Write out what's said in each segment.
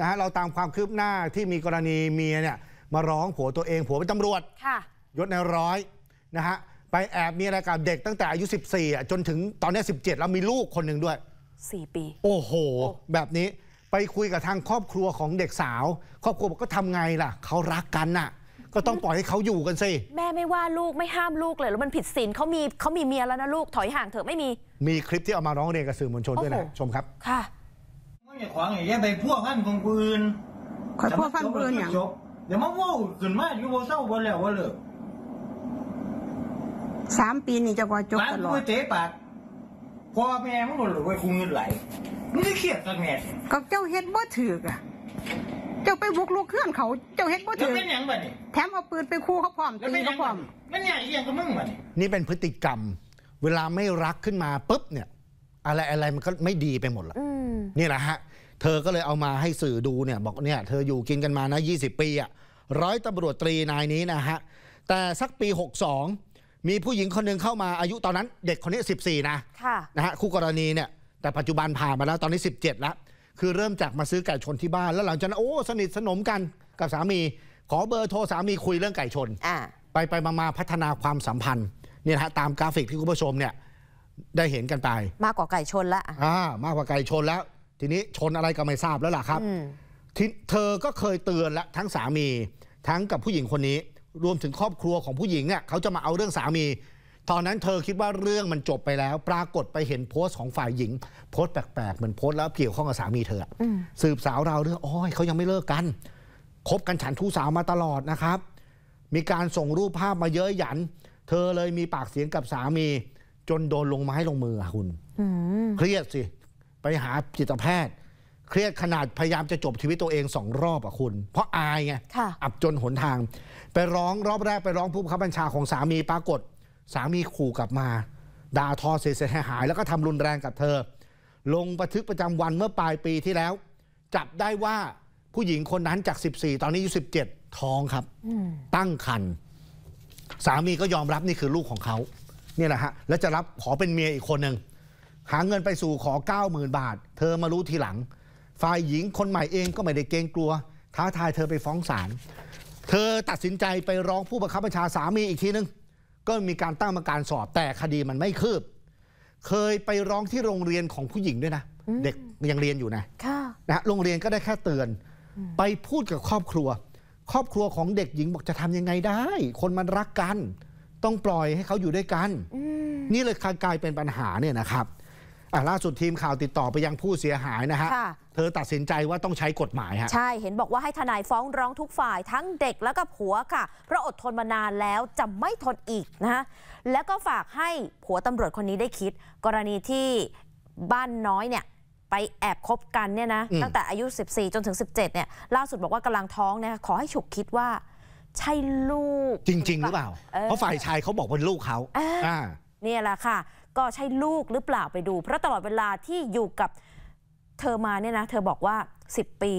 นะฮะเราตามความคืบหน้าที่มีกรณีเมียเนี่ยมาร้องผัวตัวเองผัวเป็นตำรวจยศในร้อยนะฮะไปแอบมีอะไรกับเด็กตั้งแต่อายุ 14อ่ะจนถึงตอนนี้17 แล้วมีลูกคนหนึ่งด้วย 4 ปี โอ้โห แบบนี้ไปคุยกับทางครอบครัวของเด็กสาว ครอบครัวบอกก็ทำไงล่ะ เขารักกันน่ะ ก็ต้องปล่อยให้เขาอยู่กันสิ แม่ไม่ว่าลูกไม่ห้ามลูกเลย แล้วมันผิดศีลเขามีเขามีเมียแล้วนะลูกถอยห่างเถอะไม่มี มีคลิปที่เอามาร้องเรียนกับสื่อมวลชนด้วยนะชมครับค่ะของไอ้แย่ไปพวกพันของปืนขอยพวกพันปืนอย่างเดี๋ยวมาว่าขึ้นมาอยู่บ่เศร้าบ่แล้วบ่เลิกสามปีนี่จะกว่าจบตลอดมเจ๊ปากพ่อแม่มึงบ่รู้ว่าคุงเงินไหล มึงได้เครียดสักแม่ก็เจ้าเฮ็ดบ่ถือกอะเจ้าไปบุกลูกเครื่องเขาเจ้าเฮ็ดบ่ถือเป็นหยังบัดนี้ แถมเอาปืนไปคู่เขาพร้อมตีเขาพร้อมมันเยี่ยอีหยังกับมึงบัดนี้ นี่เป็นพฤติกรรม เวลาไม่รักขึ้นมาปุ๊บเนี่ย อะไรอะไรมันก็ไม่ดีไปหมดละนี่แหละฮะ เธอก็เลยเอามาให้สื่อดูเนี่ยบอกเนี่ย เธออยู่กินกันมานะ 20 ปีอะร้อยตำรวจตรีนายนี้นะฮะ แต่สักปี 62 มีผู้หญิงคนหนึ่งเข้ามาอายุตอนนั้นเด็กคนนี้ 14นะะนะฮะคู่กรณีเนี่ยแต่ปัจจุบันผ่านมาแล้วตอนนี้ 17 แล้ว คือเริ่มจากมาซื้อไก่ชนที่บ้านแล้วหลังจากนั้นโอ้สนิทสนมกัน กับสามีขอเบอร์โทรสามีคุยเรื่องไก่ชนไปไปมามาพัฒนาความสัมพันธ์เนี่ยฮะตามกราฟิกที่คุณผู้ชมเนี่ยได้เห็นกันไปมากกว่าไก่ชนละอ่ามากกว่าไก่ชนแล้วทีนี้ชนอะไรก็ไม่ทราบแล้วล่ะครับ เธอก็เคยเตือนและทั้งสามีทั้งกับผู้หญิงคนนี้ รวมถึงครอบครัวของผู้หญิงเนี่ยเขาจะมาเอาเรื่องสามี ตอนนั้นเธอคิดว่าเรื่องมันจบไปแล้ว ปรากฏไปเห็นโพสต์ของฝ่ายหญิง โพสต์แปลกๆเหมือนโพสต์แล้วเกี่ยวข้องกับสามีเธอสืบสาวเราเรื่องอ๋อเขายังไม่เลิกกันคบกันฉันทูสาวมาตลอดนะครับ มีการส่งรูปภาพมาเยอะหยัน เธอเลยมีปากเสียงกับสามี จนโดนลงไม้ลงมือคุณเครียดสิไปหาจิตแพทย์ เครียดขนาดพยายามจะจบชีวิตตัวเองสองรอบอะคุณ เพราะอายไง อับจนหนทาง ไปร้องรอบแรกไปร้องผู้บังคับบัญชาของสามีปรากฏ สามีขู่กลับมาด่าทอเสียหายแล้วก็ทำรุนแรงกับเธอ ลงบันทึกประจำวันเมื่อปลายปีที่แล้ว จับได้ว่าผู้หญิงคนนั้นจาก 14 ตอนนี้อายุ17ท้องครับ ตั้งครรภ์สามีก็ยอมรับนี่คือลูกของเขาเนี่ยแหละฮะแล้วจะรับขอเป็นเมียอีกคนหนึ่งหาเงินไปสู่ขอ 90,000 บาท เธอมารู้ทีหลัง ฝ่ายหญิงคนใหม่เองก็ไม่ได้เกรงกลัวท้าทายเธอไปฟ้องศาลเธอตัดสินใจไปร้องผู้บังคับบัญชาสามีอีกทีนึงก็มีการตั้งมามการสอบแต่คดีมันไม่คืบ เคยไปร้องที่โรงเรียนของผู้หญิงด้วยนะเด็กยังเรียนอยู่นะนะโรงเรียนก็ได้แค่เตือน ไปพูดกับครอบครัว ครอบครัวของเด็กหญิงบอกจะทำยังไงได้ คนมันรักกัน ต้องปล่อยให้เขาอยู่ด้วยกันนี่เลยกลายเป็นปัญหาเนี่ยนะครับล่าสุดทีมข่าวติดต่อไปยังผู้เสียหายนะฮะเธอตัดสินใจว่าต้องใช้กฎหมายฮะใช่ เห็นบอกว่าให้ทนายฟ้องร้องทุกฝ่ายทั้งเด็กแล้วก็ผัวค่ะ เพราะอดทนมานานแล้วจะไม่ทนอีกนะฮะ แล้วก็ฝากให้ผัวตำรวจคนนี้ได้คิด กรณีที่บ้านน้อยเนี่ย ไปแอบคบกันเนี่ยนะ ตั้งแต่อายุ 14 จนถึง 17 เนี่ย ล่าสุดบอกว่ากำลังท้องนะขอให้ฉุกคิดว่า ใช่ลูก จริง ๆ หรือเปล่า เพราะฝ่ายชายเขาบอกว่าลูกเขาอ่านี่แหละค่ะก็ใช่ลูกหรือเปล่าไปดู เพราะตลอดเวลาที่อยู่กับเธอมาเนี่ยนะ เธอบอกว่า 10 ปี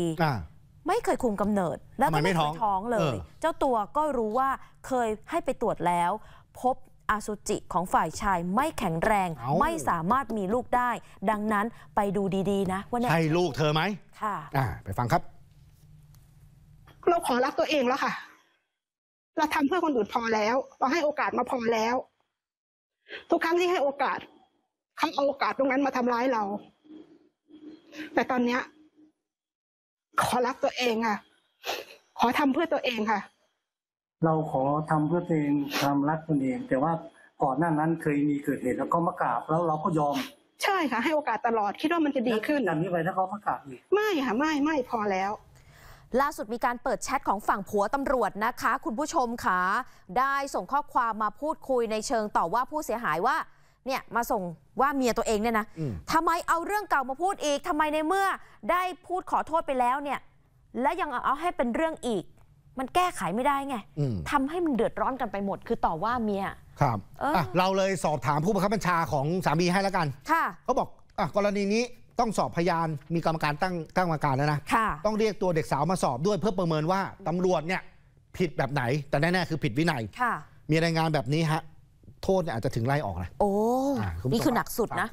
ไม่เคยคุมกำเนิด แล้วไม่เคยท้องเลย เจ้าตัวก็รู้ว่าเคยให้ไปตรวจแล้ว พบอาสุจิของฝ่ายชายไม่แข็งแรงไม่สามารถมีลูกได้ ดังนั้นไปดูดีๆนะว่าใช่ลูกเธอไหมค่ะไปฟังครับเราขอรักตัวเองแล้วค่ะ เราทำเพื่อคนอื่นพอแล้วเราให้โอกาสมาพอแล้วทุกครั้งที่ให้โอกาสเขาเอาโอกาสตรงนั้นมาทำร้ายเรา แต่ตอนเนี้ยขอรักตัวเองค่ะ ขอทำเพื่อตัวเองค่ะ เราขอทำเพื่อตัวเองทำรักตัวเอง แต่ว่าก่อนหน้านั้นเคยมีเกิดเหตุแล้วก็มากราบแล้วเราก็ยอม ใช่ค่ะ ให้โอกาสตลอดคิดว่ามันจะดีขึ้นแา่นี้ไปถ้าเขามากราบอีกไม่ค่ะไม่ไม่พอแล้วล่าสุดมีการเปิดแชทของฝั่งผัวตำรวจนะคะ คุณผู้ชมคาะได้ส่งข้อความมาพูดคุยในเชิงต่อว่าผู้เสียหายว่า เนี่ยมาส่งว่าเมียตัวเองเนี่ยนะทำไมเอาเรื่องเก่ามาพูดอีกทำไมในเมื่อได้พูดขอโทษไปแล้วเนี่ย และยังเอาให้เป็นเรื่องอีก มันแก้ไขไม่ได้ไงทำให้มันเดือดร้อนกันไปหมด คือต่อว่าเมียครับเเราเลยสอบถามผู้บังคับบัญชาของสามีให้แล้วกัน ค่ะเขาบอกอกรณีนี้ต้องสอบพยานมีกรรมการตั้งตั้งกรรมการแล้วนะะต้องเรียกตัวเด็กสาวมาสอบด้วยเพื่อประเมินว่าตำรวจเนี่ย ผิดแบบไหน แต่แน่ๆคือผิดวินัยมีรายงานแบบนี้ฮะ โทษเนี่ยอาจจะถึงไล่ออกนะโอ้ นี่คือหนักสุดนะ